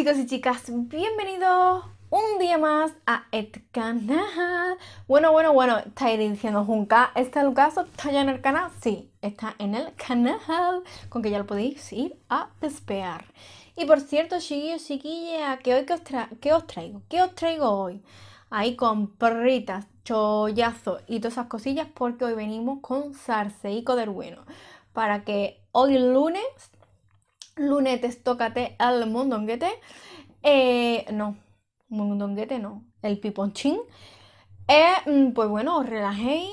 Chicos y chicas, bienvenidos un día más a el canal. Bueno, bueno, bueno, estáis diciendo Junca, ¿está el caso? ¿Está ya en el canal? Sí, está en el canal, con que ya lo podéis ir a despear. Y por cierto, chiquillos, chiquillas, que hoy traigo? ¿Qué os traigo hoy? Ahí con perritas, chollazos y todas esas cosillas porque hoy venimos con sarceico del bueno. Para que hoy lunes lunetes, tócate al mondonguete. Eh, no, mondonguete no, el piponchín. Eh, mm, pues bueno, os relajéis,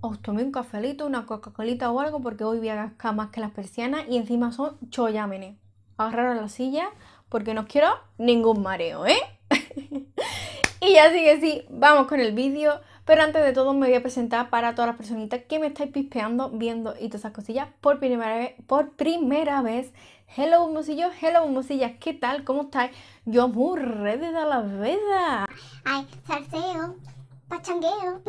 os oh, tomé un cafelito, una Coca-Colita o algo, porque hoy voy a más que las persianas y encima son choyámenes Agarraros la silla porque no quiero ningún mareo, ¿eh? y ya que sí, vamos con el vídeo. Pero antes de todo me voy a presentar para todas las personitas que me estáis pispeando, viendo y todas esas cosillas por primera vez. Por primera vez. Hello bombosillos, hello bombosillas, ¿qué tal? ¿Cómo estáis? Yo muy redes de la vida. Ay, salseo, pachangueo.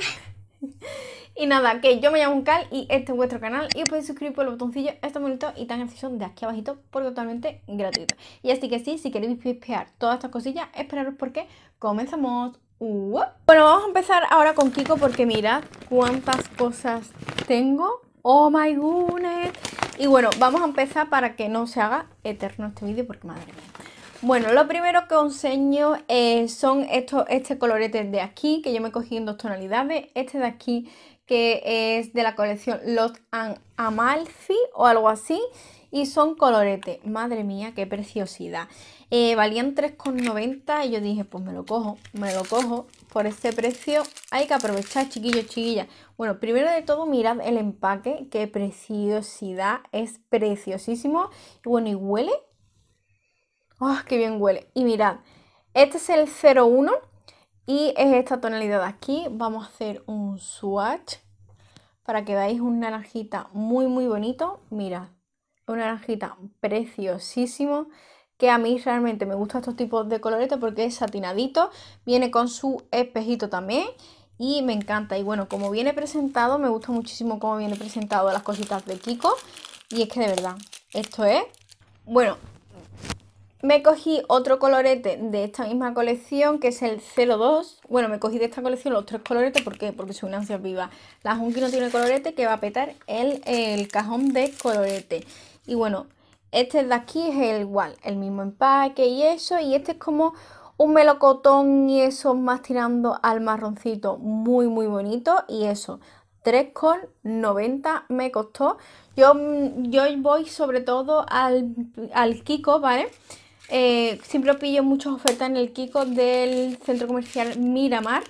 y nada, que yo me llamo Cal y este es vuestro canal y os podéis suscribir por el botoncillo, está bonito y tan acceso de aquí abajito por totalmente gratuito. Y así que sí, si queréis pispear todas estas cosillas, esperaros porque comenzamos. Bueno, vamos a empezar ahora con Kiko porque mirad cuántas cosas tengo. Oh my goodness. Y bueno, vamos a empezar para que no se haga eterno este vídeo porque madre mía. Bueno, lo primero que os enseño eh, son estos, este colorete de aquí que yo me he cogí en dos tonalidades. Este de aquí que es de la colección Lot Amalfi o algo así. Y son colorete. Madre mía, qué preciosidad. Eh, valían 3,90 y yo dije, pues me lo cojo, me lo cojo por este precio. Hay que aprovechar, chiquillos, chiquillas. Bueno, primero de todo, mirad el empaque, qué preciosidad, es preciosísimo. Y bueno, y huele. ¡Ah, oh, qué bien huele! Y mirad, este es el 01 y es esta tonalidad de aquí. Vamos a hacer un swatch para que veáis un naranjita muy, muy bonito. Mirad, un naranjita preciosísimo que a mí realmente me gustan estos tipos de colorete porque es satinadito, viene con su espejito también y me encanta. Y bueno, como viene presentado, me gusta muchísimo cómo viene presentado las cositas de Kiko y es que de verdad, esto es... Bueno, me cogí otro colorete de esta misma colección, que es el 02. Bueno, me cogí de esta colección los tres coloretes, ¿por qué? Porque soy una ansia viva. La Junki no tiene colorete, que va a petar el, el cajón de colorete. Y bueno, este de aquí es el igual, el mismo empaque y eso. Y este es como un melocotón y eso más tirando al marroncito. Muy, muy bonito. Y eso, 3,90 me costó. Yo, mm, yo voy sobre todo al, Kiko, ¿vale? Eh, siempre pillo muchas ofertas en el Kiko del centro comercial Miramar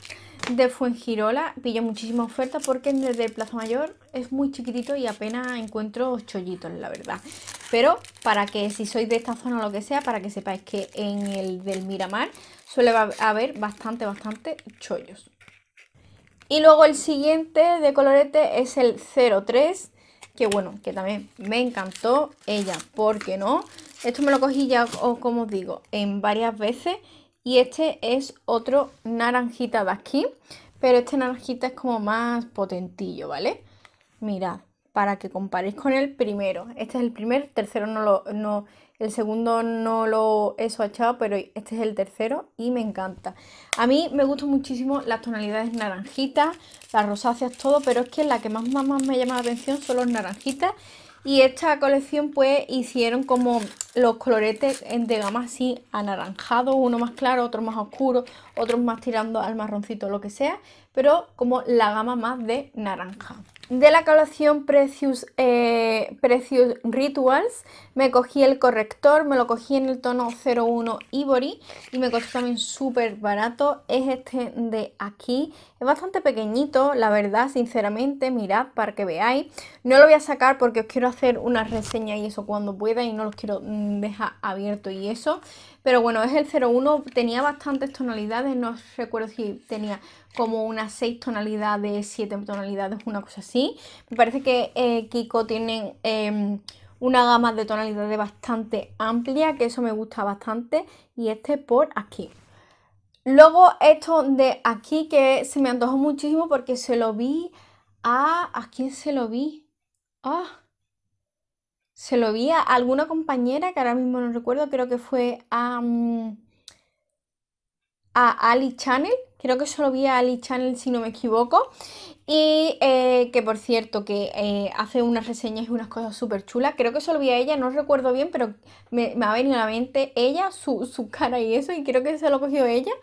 de Fuengirola. Pillo muchísimas ofertas porque desde el Plaza Mayor es muy chiquitito y apenas encuentro chollitos, la verdad pero para que si sois de esta zona o lo que sea, para que sepáis que en el del Miramar suele haber bastante, bastante chollos. Y luego el siguiente de colorete es el 03, que bueno, que también me encantó ella, ¿por qué no? Esto me lo cogí ya, como os digo, en varias veces y este es otro naranjita de aquí, pero este naranjita es como más potentillo, ¿vale? Mirad, para que comparéis con el primero. Este es el primer, tercero no lo, no, el segundo no lo he sochado, pero este es el tercero y me encanta. A mí me gustan muchísimo las tonalidades naranjitas, las rosáceas, todo, pero es que la que más, más, me llama la atención son los naranjitas. Y esta colección pues hicieron como los coloretes de gama así anaranjados, uno más claro, otro más oscuro, otros más tirando al marroncito, lo que sea, pero como la gama más de naranja de la colección Precious, eh, Precious, Rituals. Me cogí el corrector, me lo cogí en el tono 01 Ivory y me costó también súper barato. Es este de aquí. Es bastante pequeñito, la verdad, sinceramente, mirad para que veáis. No lo voy a sacar porque os quiero hacer una reseña y eso cuando pueda y no los quiero mm, dejar abierto y eso. Pero bueno, es el 01, tenía bastantes tonalidades, no recuerdo si tenía como unas 6 tonalidades, 7 tonalidades, una cosa así. Me parece que eh, Kiko tiene em, una gama de tonalidades bastante amplia, que eso me gusta bastante. Y este por aquí. Luego esto de aquí que se me antojó muchísimo porque se lo vi a... ¿A quién se lo vi? Ah, se lo vi a alguna compañera que ahora mismo no recuerdo, creo que fue a, mm, a Ali Channel, creo que solo lo vi a Ali Channel si no me equivoco, y eh, que por cierto que eh, hace unas reseñas y unas cosas súper chulas, creo que se lo vi a ella, no recuerdo bien, pero me, me ha venido a la mente ella, su, cara y eso, y creo que se lo cogió ella.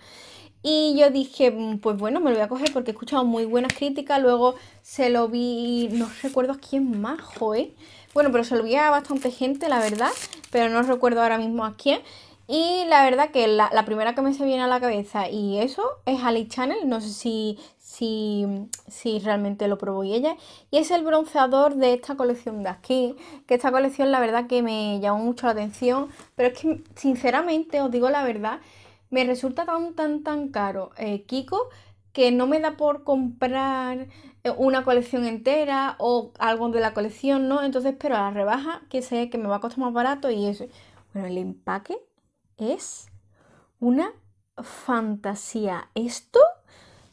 Y yo dije, mm, pues bueno, me lo voy a coger porque he escuchado muy buenas críticas. Luego se lo vi, no recuerdo quién más, joe, bueno, pero se lo vi a bastante gente, la verdad, pero no recuerdo ahora mismo a quién. Y la verdad que la, primera que me se viene a la cabeza y eso es Ali Channel, no sé si, si, si realmente lo probó ella. Y es el bronceador de esta colección de aquí, que esta colección la verdad que me llamó mucho la atención, pero es que sinceramente os digo la verdad, me resulta tan tan tan caro eh, Kiko que no me da por comprar eh, una colección entera o algo de la colección, ¿no? Entonces pero a la rebaja, que sé que me va a costar más barato y eso. Bueno, el empaque es una fantasía. Esto,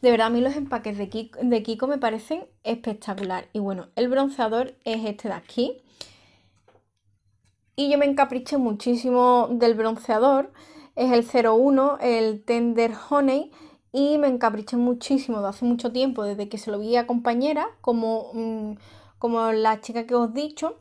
de verdad, a mí los empaques de de Kiko me parecen espectacular. Y bueno, el bronceador es este de aquí. Y yo me encapriché muchísimo del bronceador. Es el 01, el Tender Honey y me encapriché muchísimo de hace mucho tiempo, desde que se lo vi a compañera, como, mm, como la chica que os he dicho.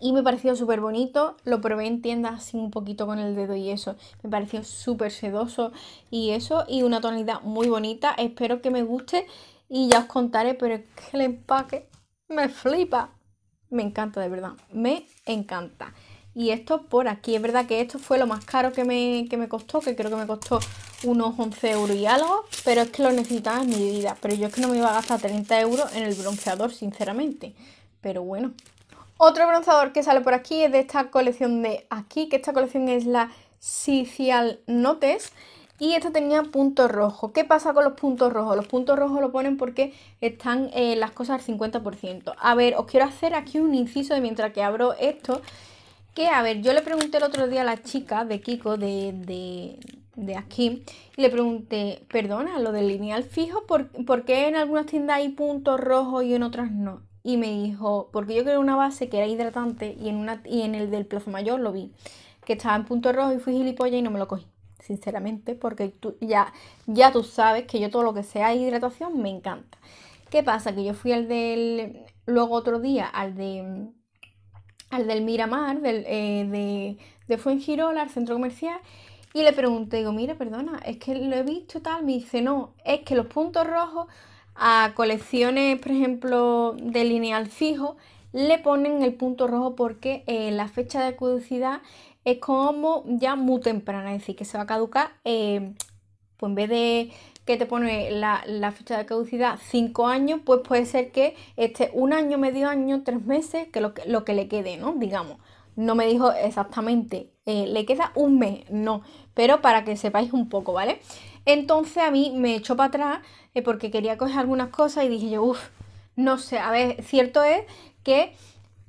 Y me pareció súper bonito, lo probé en tienda así un poquito con el dedo y eso. Me pareció súper sedoso y eso, y una tonalidad muy bonita. Espero que me guste y ya os contaré, pero es que el empaque me flipa. Me encanta, de verdad, me encanta y esto por aquí. Es verdad que esto fue lo más caro que me, costó, que creo que me costó unos 11 euros y algo, pero es que lo necesitaba en mi vida. Pero yo es que no me iba a gastar 30 euros en el bronceador, sinceramente. Pero bueno. Otro bronceador que sale por aquí es de esta colección de aquí, que esta colección es la Sicial Notes. Y esta tenía puntos rojos. ¿Qué pasa con los puntos rojos? Los puntos rojos lo ponen porque están las cosas al 50%. A ver, os quiero hacer aquí un inciso de mientras que abro esto a ver, yo le pregunté el otro día a la chica de Kiko de, de, aquí, y le pregunté, perdona, lo del lineal fijo, ¿por, qué en algunas tiendas hay puntos rojos y en otras no? Y me dijo, porque yo quería una base que era hidratante y en, una, en el del plazo mayor lo vi, que estaba en punto rojo y fui gilipollas y no me lo cogí sinceramente, porque tú, ya, ya tú sabes que yo todo lo que sea hidratación me encanta. ¿Qué pasa? Que yo fui al del, luego otro día, al de al del Miramar, eh, de, de Fuengirola, al centro comercial, y le pregunté, digo, mira, perdona, es que lo he visto tal, me dice, no, es que los puntos rojos a colecciones, por ejemplo, de lineal fijo, le ponen el punto rojo porque eh, la fecha de caducidad es como ya muy temprana, es decir, que se va a caducar, eh, pues en vez de que te pone la, fecha de caducidad 5 años, pues puede ser que esté un año, medio año, tres meses, que lo, que, le quede, ¿no? Digamos. No me dijo exactamente, eh, le queda un mes, no, pero para que sepáis un poco, ¿vale? Entonces a mí me echó para atrás eh, porque quería coger algunas cosas y dije yo, uff, no sé, a ver, cierto es que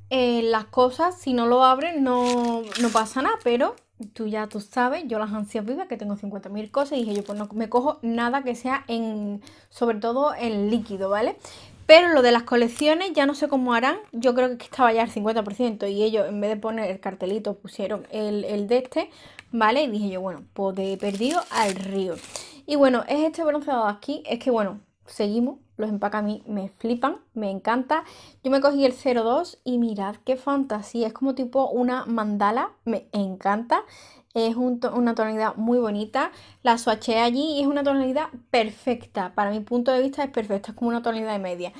eh, las cosas, si no lo abren, no, no pasa nada, pero tú ya tú sabes, yo las ansias vivas, que tengo 50.000 cosas, y dije yo, pues no me cojo nada que sea en, sobre todo en líquido, ¿vale? Pero lo de las colecciones ya no sé cómo harán, yo creo que estaba ya al 50% y ellos en vez de poner el cartelito pusieron el, el de este, ¿vale? Y dije yo, bueno, pues de perdido al río. Y bueno, es este bronceado aquí, es que bueno, seguimos, los empaca a mí me flipan, me encanta. Yo me cogí el 02 y mirad qué fantasía. Es como tipo una mandala, me encanta. Es una tonalidad muy bonita. La swatché allí y es una tonalidad perfecta. Para mi punto de vista es perfecta, es como una tonalidad de media.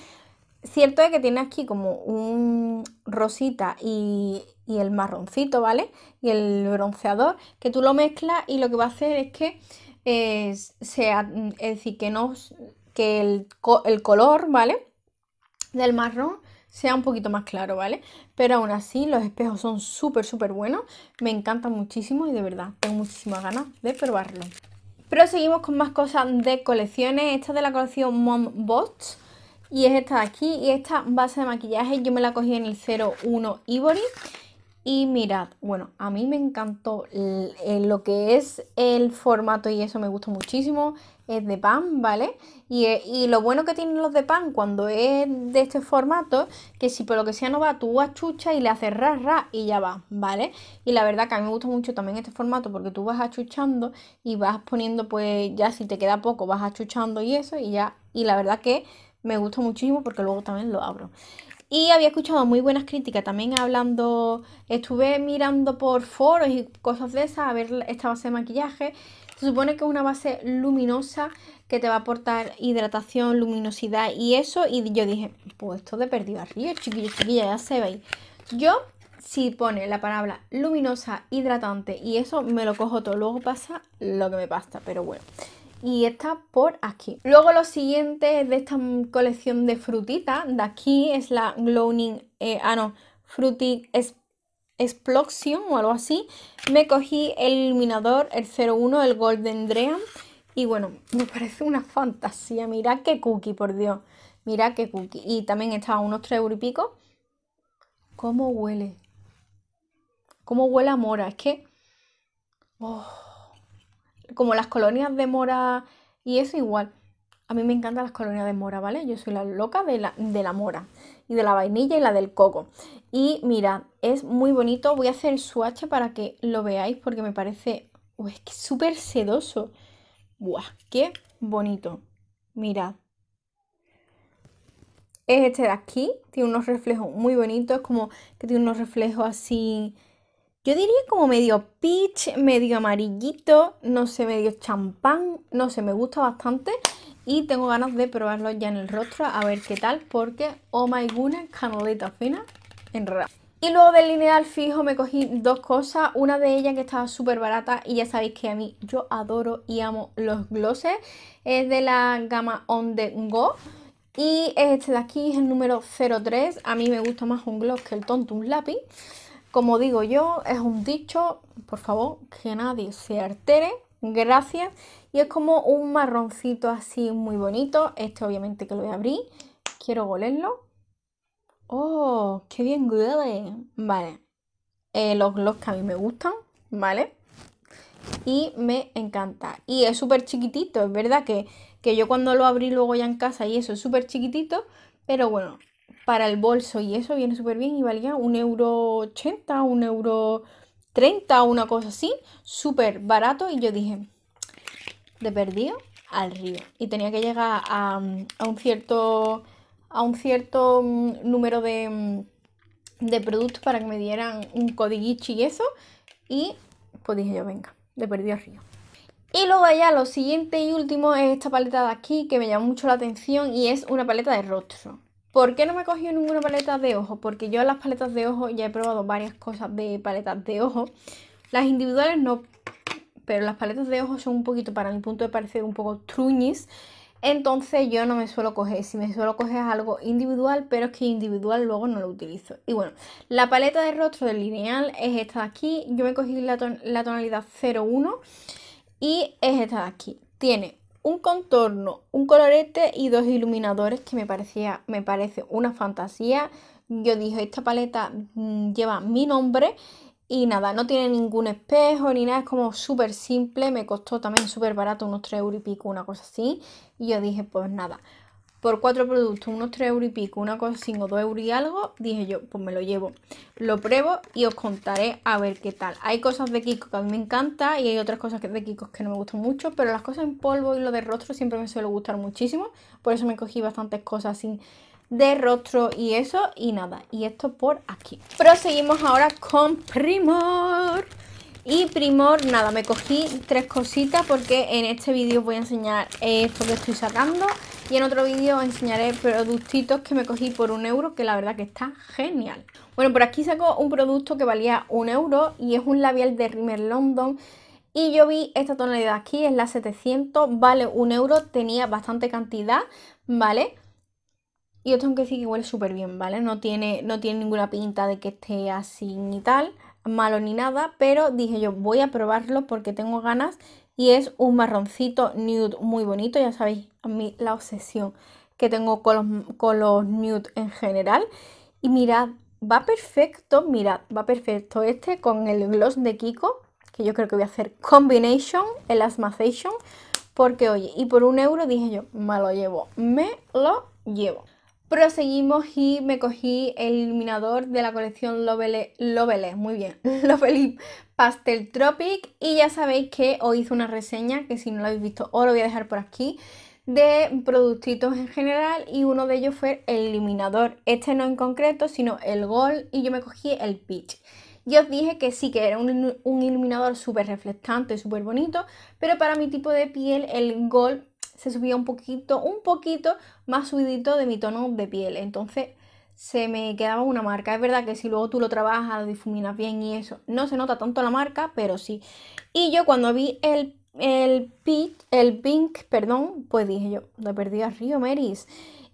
Cierto es que tiene aquí como un rosita y, el marroncito, ¿vale? Y el bronceador, que tú lo mezclas y lo que va a hacer es que es, eh, sea, es decir, que no que el, color, ¿vale? Del marrón sea un poquito más claro, ¿vale? Pero aún así los espejos son súper, súper buenos. Me encantan muchísimo y de verdad tengo muchísimas ganas de probarlo. seguimos con más cosas de colecciones. Esta es de la colección Mom Bots. Y es esta de aquí. Y esta base de maquillaje yo me la cogí en el 01 Ivory. Y mirad, bueno, a mí me encantó eh, lo que es el formato y eso me gusta muchísimo. Es de pan, ¿vale? Eh, y, lo bueno que tienen los de pan cuando es de este formato, que si por lo que sea no va, tú achuchas y le haces ra, y ya va, ¿vale? Y la verdad que a mí me gusta mucho también este formato porque tú vas achuchando y vas poniendo, pues ya si te queda poco, vas achuchando y eso y ya. Y la verdad que me gusta muchísimo porque luego también lo abro. Y había escuchado muy buenas críticas también hablando, estuve mirando por foros y cosas de esas a ver esta base de maquillaje. Se supone que es una base luminosa que te va a aportar hidratación, luminosidad y eso. Y yo dije, pues esto de perdido arriba, chiquillos, chiquillas, ya se veis. Yo, si pone la palabra luminosa, hidratante y eso, me lo cojo todo. Luego pasa lo que me pasa, pero bueno y está por aquí. Luego lo siguiente de esta colección de frutitas, de aquí es la Glowing, eh, ah no, Fruity Explosion o algo así. Me cogí el iluminador, el 01, el Golden Dream y bueno, me parece una fantasía, mirad qué cookie, por Dios, mirad qué cookie. Y también está a unos 3 euros y pico. ¿Cómo huele? ¿Cómo huele a mora? Es que... Oh como las colonias de mora y eso igual. A mí me encantan las colonias de mora, ¿vale? Yo soy la loca de la, mora y de la vainilla y la del coco. Y mira, es muy bonito. Voy a hacer el swatch para que lo veáis porque me parece... es súper sedoso. Buah, qué bonito. Mirad. Es este de aquí. Tiene unos reflejos muy bonitos. Es como que tiene unos reflejos así yo diría como medio peach, medio amarillito, no sé, medio champán, no sé, me gusta bastante. Y tengo ganas de probarlo ya en el rostro a ver qué tal, porque oh my goodness, finas fina, realidad. Y luego del lineal fijo me cogí dos cosas, una de ellas que estaba súper barata y ya sabéis que a mí yo adoro y amo los glosses, es de la gama On The Go y este de aquí es el número 03, a mí me gusta más un gloss que el tonto un lápiz como digo yo, es un dicho, por favor, que nadie se altere. Gracias. Y es como un marroncito así muy bonito. Este obviamente que lo voy a abrir. Quiero golerlo. ¡Oh! ¡Qué bien huele! Vale. Eh, los gloss que a mí me gustan, ¿vale? Y me encanta. Y es súper chiquitito. Es verdad que, que yo cuando lo abrí luego ya en casa y eso es súper chiquitito. Pero bueno, para el bolso y eso viene súper bien y valía un euro ochenta, un euro una cosa así, súper barato y yo dije, de perdido al río y tenía que llegar a, un cierto a un cierto mm, número mm, de, productos para que me dieran un codiguichi y eso y pues dije yo venga de perdido al río y luego ya lo siguiente y último es esta paleta de aquí que me llama mucho la atención y es una paleta de rostro ¿Por qué no me he cogido ninguna paleta de ojo? Porque yo las paletas de ojo ya he probado varias cosas de paletas de ojo. Las individuales no, pero las paletas de ojo son un poquito, para mi punto de parecer, un poco truñis. Entonces yo no me suelo coger, si me suelo coger algo individual, pero es que individual luego no lo utilizo. Y bueno, la paleta de rostro del lineal es esta de aquí, yo me cogí la, la tonalidad 01 y es esta de aquí. Tiene un contorno, un colorete y dos iluminadores que me parecía, me parece una fantasía. Yo dije, esta paleta mm, lleva mi nombre y nada, no tiene ningún espejo ni nada, es como súper simple, me costó también súper barato, unos 3 euros y pico, una cosa así. Y yo dije, pues nada, por cuatro productos, unos 3 euros y pico, una cosa o 2 euros y algo, dije yo, pues me lo llevo, lo pruebo y os contaré a ver qué tal. Hay cosas de Kiko que a mí me encanta y hay otras cosas de Kiko que no me gustan mucho, pero las cosas en polvo y lo de rostro siempre me suele gustar muchísimo, por eso me cogí bastantes cosas así de rostro y eso y nada, y esto por aquí. Proseguimos ahora con Primor. Y Primor, nada, me cogí tres cositas porque en este vídeo voy a enseñar esto que estoy sacando y en otro vídeo os enseñaré productitos que me cogí por un euro, que la verdad que está genial. Bueno, por aquí saco un producto que valía un euro y es un labial de Rimmel London. Y yo vi esta tonalidad aquí, es la 700, vale un euro, tenía bastante cantidad, ¿vale? Y esto aunque sí que huele súper bien, ¿vale? No tiene, no tiene ninguna pinta de que esté así ni tal, malo ni nada, pero dije yo voy a probarlo porque tengo ganas y es un marroncito nude muy bonito, ya sabéis, a mí la obsesión que tengo con los, con los nude en general. Y mirad, va perfecto, mirad, va perfecto este con el gloss de Kiko, que yo creo que voy a hacer combination, el porque oye, y por un euro dije yo, me lo llevo, me lo llevo. Proseguimos y me cogí el iluminador de la colección Lovele, Lovele muy bien, Lovele Pastel Tropic y ya sabéis que os hice una reseña, que si no lo habéis visto os lo voy a dejar por aquí, de productitos en general y uno de ellos fue el iluminador, este no en concreto, sino el Gold y yo me cogí el Peach. Y os dije que sí, que era un, un iluminador súper reflectante, súper bonito, pero para mi tipo de piel el gold se subía un poquito, un poquito más subidito de mi tono de piel. Entonces se me quedaba una marca. Es verdad que si luego tú lo trabajas, lo difuminas bien y eso, no se nota tanto la marca, pero sí. Y yo cuando vi el, el, pink, el pink, perdón, pues dije yo, lo perdí a Río Meris.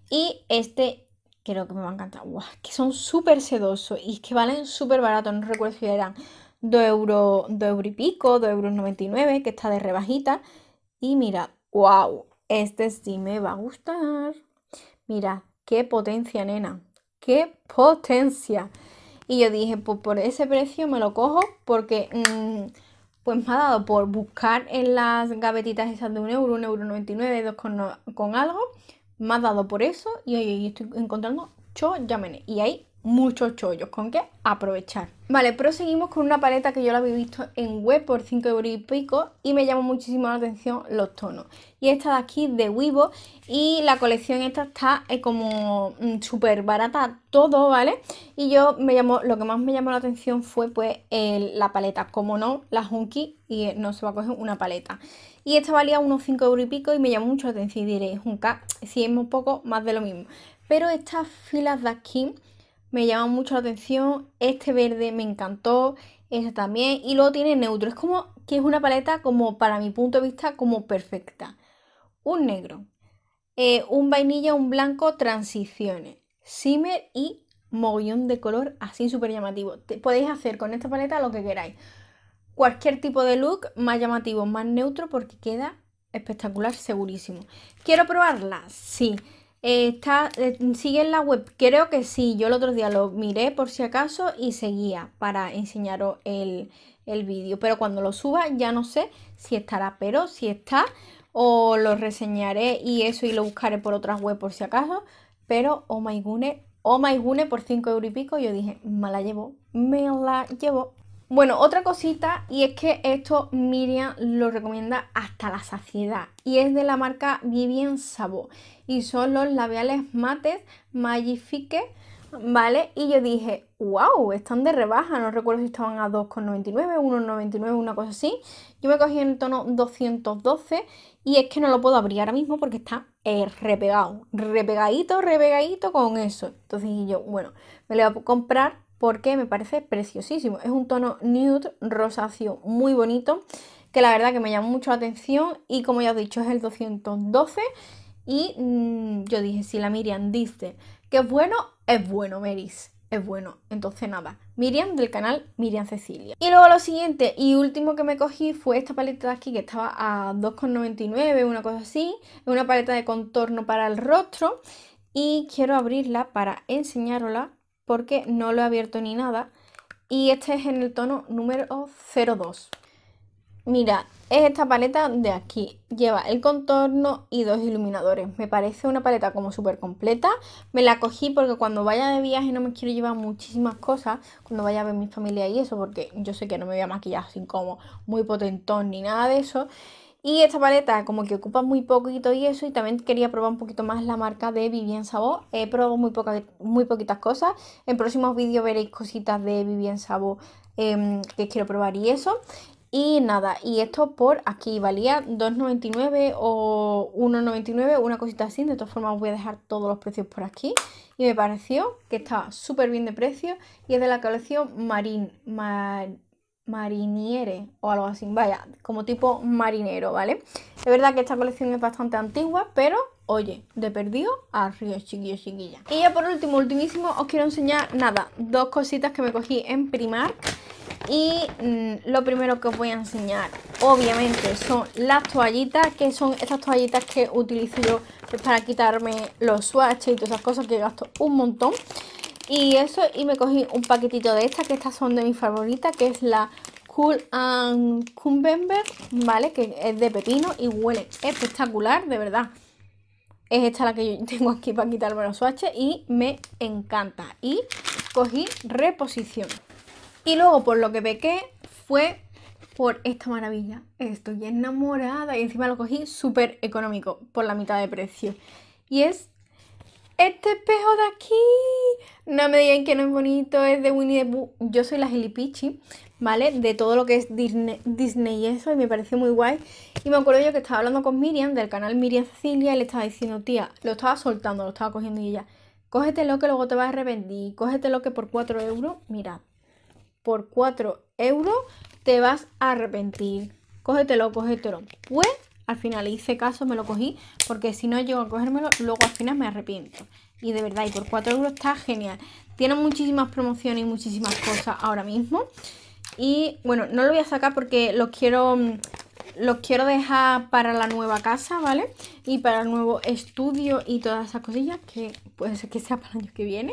Y este creo que me va a encantar. guau que son súper sedosos y que valen súper barato. No recuerdo si eran 2 euros, y pico, 2 euros 99, que está de rebajita. Y mira, guau. Este sí me va a gustar. Mira, qué potencia, nena. Qué potencia. Y yo dije, pues por ese precio me lo cojo porque mm, pues me ha dado por buscar en las gavetitas esas de un euro, un euro 99, dos con, algo. Me ha dado por eso y estoy encontrando cho yamene. Y ahí muchos chollos. ¿Con que Aprovechar. Vale, proseguimos con una paleta que yo la había visto en web por 5 euros y pico y me llamó muchísimo la atención los tonos. Y esta de aquí de Wibo y la colección esta está eh, como mm, súper barata todo, ¿vale? Y yo me llamó, lo que más me llamó la atención fue pues la paleta, como no, la junky y eh, no se va a coger una paleta. Y esta valía unos 5 euros y pico y me llamó mucho la atención y diréis, Junka, si es un poco más de lo mismo. Pero estas filas de aquí me llama mucho la atención. Este verde me encantó, este también. Y luego tiene neutro. Es como que es una paleta como para mi punto de vista como perfecta. Un negro, eh, un vainilla, un blanco, transiciones, shimmer y mogollón de color así súper llamativo. podéis hacer con esta paleta lo que queráis. Cualquier tipo de look más llamativo, más neutro porque queda espectacular, segurísimo. ¿Quiero probarla? Sí está, eh, sigue en la web, creo que sí, yo el otro día lo miré por si acaso y seguía para enseñaros el, el vídeo, pero cuando lo suba ya no sé si estará, pero si está o lo reseñaré y eso y lo buscaré por otras web por si acaso, pero oh my gune, oh my gune por 5 euros y pico, yo dije, me la llevo, me la llevo. Bueno, otra cosita, y es que esto Miriam lo recomienda hasta la saciedad, y es de la marca Vivien Sabo, y son los labiales mates Magifique, ¿vale? Y yo dije, wow, están de rebaja, no recuerdo si estaban a 2,99, 1,99, una cosa así. Yo me cogí en el tono 212 y es que no lo puedo abrir ahora mismo porque está repegado, repegadito, repegadito con eso. Entonces yo, bueno, me lo voy a comprar porque me parece preciosísimo. Es un tono nude, rosáceo, muy bonito, que la verdad que me llamó mucho la atención y como ya os he dicho es el 212 y mm, yo dije, si la Miriam dice que es bueno, es bueno, Meris. Es bueno, entonces nada, Miriam del canal Miriam Cecilia. Y luego lo siguiente y último que me cogí fue esta paleta de aquí que estaba a 2,99, una cosa así. Es una paleta de contorno para el rostro y quiero abrirla para enseñarosla porque no lo he abierto ni nada. Y este es en el tono número 02. Mira, es esta paleta de aquí. Lleva el contorno y dos iluminadores. Me parece una paleta como súper completa. Me la cogí porque cuando vaya de viaje no me quiero llevar muchísimas cosas. Cuando vaya a ver mi familia y eso, porque yo sé que no me voy a maquillar así como muy potentón ni nada de eso. Y esta paleta como que ocupa muy poquito y eso. Y también quería probar un poquito más la marca de Vivien Sabo. He probado muy, muy poquitas cosas. En próximos vídeos veréis cositas de Vivien Sabo em, que quiero probar y eso. Y nada, y esto por aquí valía 2,99 o 1,99, una cosita así. De todas formas, voy a dejar todos los precios por aquí. Y me pareció que está súper bien de precio y es de la colección Marín mariniere o algo así, vaya, como tipo marinero, ¿vale? Es verdad que esta colección es bastante antigua, pero oye, de perdido a río, chiquillo chiquilla. Y ya por último, ultimísimo, os quiero enseñar, nada, dos cositas que me cogí en Primark. Y mm, lo primero que os voy a enseñar, obviamente, son las toallitas, que son estas toallitas que utilizo pues, para quitarme los swatches y todas esas cosas que gasto un montón y eso y me cogí un paquetito de estas que estas son de mi favoritas, que es la Cool and Cucumber vale que es de pepino y huele espectacular de verdad es esta la que yo tengo aquí para quitarme los swatches y me encanta y cogí reposición y luego por lo que pequé fue por esta maravilla estoy enamorada y encima lo cogí súper económico por la mitad de precio y es este espejo de aquí. No me digan que no es bonito, es de Winnie the Pooh. Yo soy la gilipichi, ¿vale? De todo lo que es Disney, y eso, y me parece muy guay. Y me acuerdo yo que estaba hablando con Miriam, del canal Miriam Cecilia, y le estaba diciendo, tía, lo estaba soltando, lo estaba cogiendo y ella, cógetelo que luego te vas a arrepentir, cógetelo que por 4 euros, mira, por 4 euros te vas a arrepentir. Cógetelo, cógetelo. Pues al final hice caso, me lo cogí, porque si no llego a cogérmelo, luego al final me arrepiento. Y de verdad, y por 4 euros está genial. Tiene muchísimas promociones y muchísimas cosas ahora mismo. Y bueno, no lo voy a sacar porque los quiero, mm, los quiero dejar para la nueva casa, ¿vale? Y para el nuevo estudio y todas esas cosillas que puede ser que sea para el año que viene.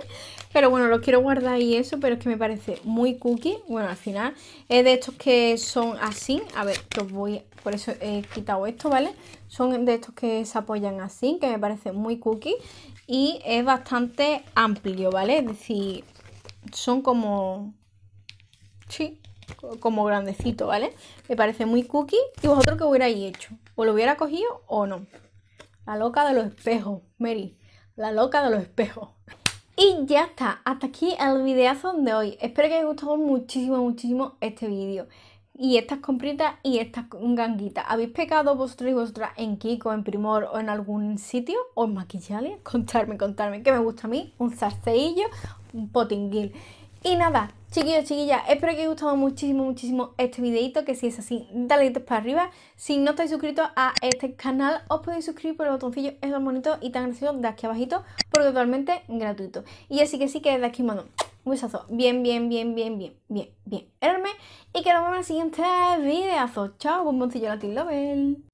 Pero bueno, lo quiero guardar y eso, pero es que me parece muy cookie. Bueno, al final es de estos que son así. A ver, los voy, por eso he quitado esto, ¿vale? Son de estos que se apoyan así, que me parece muy cookie. Y es bastante amplio, ¿vale? Es decir, son como... Sí, como grandecito, ¿vale? Me parece muy cookie. ¿Y vosotros qué hubierais hecho? ¿O lo hubiera cogido o no? La loca de los espejos, Meri la loca de los espejos. Y ya está, hasta aquí el videazo de hoy. Espero que os haya gustado muchísimo, muchísimo este vídeo. Y estas compritas y estas ganguitas. ¿Habéis pecado vosotros y vosotras en Kiko, en Primor o en algún sitio? ¿O en maquillaje? Contarme, contarme, que me gusta a mí. Un zarceillo, un potinguil. Y nada, chiquillos, chiquillas, espero que os haya gustado muchísimo, muchísimo este videito, que si es así, dale deditos para arriba. Si no estáis suscritos a este canal, os podéis suscribir por el botoncillo, es tan bonito y tan gracioso de aquí abajito, porque totalmente gratuito. Y así que sí que de aquí mano, un besazo bien, bien, bien, bien, bien, bien, bien Hermes, Y que nos vemos en el siguiente videazo. Chao, bomboncillo Latin Lovel.